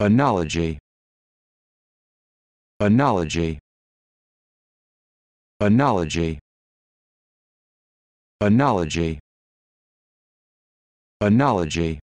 analogy analogy analogy analogy analogy